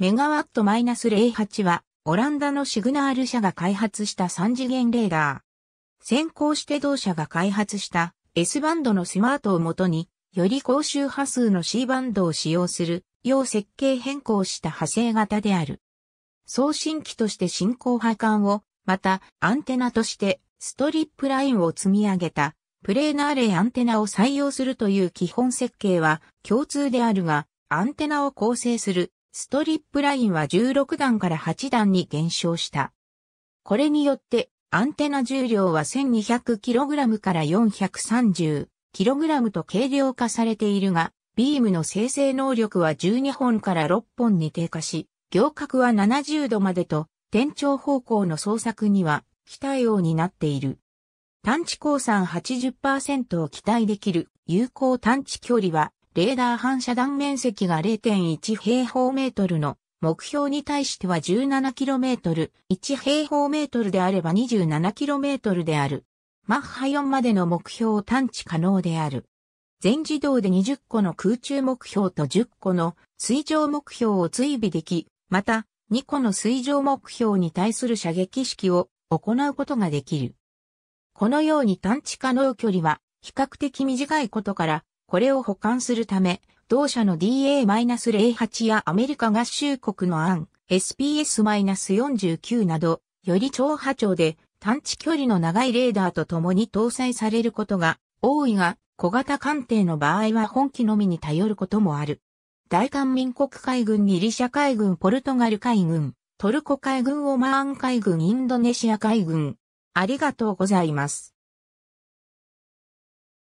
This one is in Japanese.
メガワナス0 8は、オランダのシグナール社が開発した3次元レーダー。先行して同社が開発した S バンドのスマートをもとに、より高周波数の C バンドを使用する、要設計変更した派生型である。送信機として進行波管を、またアンテナとしてストリップラインを積み上げた、プレーナーレイアンテナを採用するという基本設計は共通であるが、アンテナを構成するストリップラインは16段から8段に減少した。これによって、アンテナ重量は 1200kg から 430kg と軽量化されているが、ビームの生成能力は12本から6本に低下し、行角は70度までと、転調方向の捜索には、期待用になっている。探知降散80%を期待できる有効探知距離はレーダー反射断面積が0.1平方メートルの目標に対しては 17km、1平方メートルであれば 27km である。マッハ4までの目標を探知可能である。全自動で20個の空中目標と10個の水上目標を追尾でき、また2個の水上目標に対する射撃式を行うことができる。このように探知可能距離は比較的短いことからこれを保管するため、同社の DA-08 やアメリカ合衆国の案、SPS-49 など、より超波長で探知距離の長いレーダーと共に搭載されることが多いが、小型艦艇の場合は本機のみに頼ることもある。大韓民国海軍、ギリシャ海軍、ポルトガル海軍、トルコ海軍、オマーン海軍、インドネシア海軍。ありがとうございます。